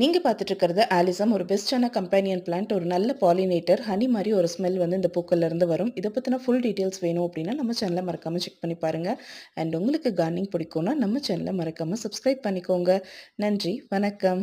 நீங்கள் பார்த்துட்டு இருக்கிறது ஆலிசம் ஒரு பெஸ்ட்டான கம்பேனியன் பிளான்ட் ஒரு நல்ல பாலினேட்டர் ஹனி மாதிரி ஒரு ஸ்மெல் வந்து இந்த பூக்கள்லேருந்து வரும் இதை பற்றின ஃபுல் டீட்டெயில்ஸ் வேணும் அப்படின்னா நம்ம சேனலை மறக்காமல் செக் பண்ணி பாருங்கள் அண்ட் உங்களுக்கு கார்னிங் பிடிக்கும்னா நம்ம சேனலை மறக்காமல் சப்ஸ்கிரைப் பண்ணிக்கோங்க நன்றி வணக்கம்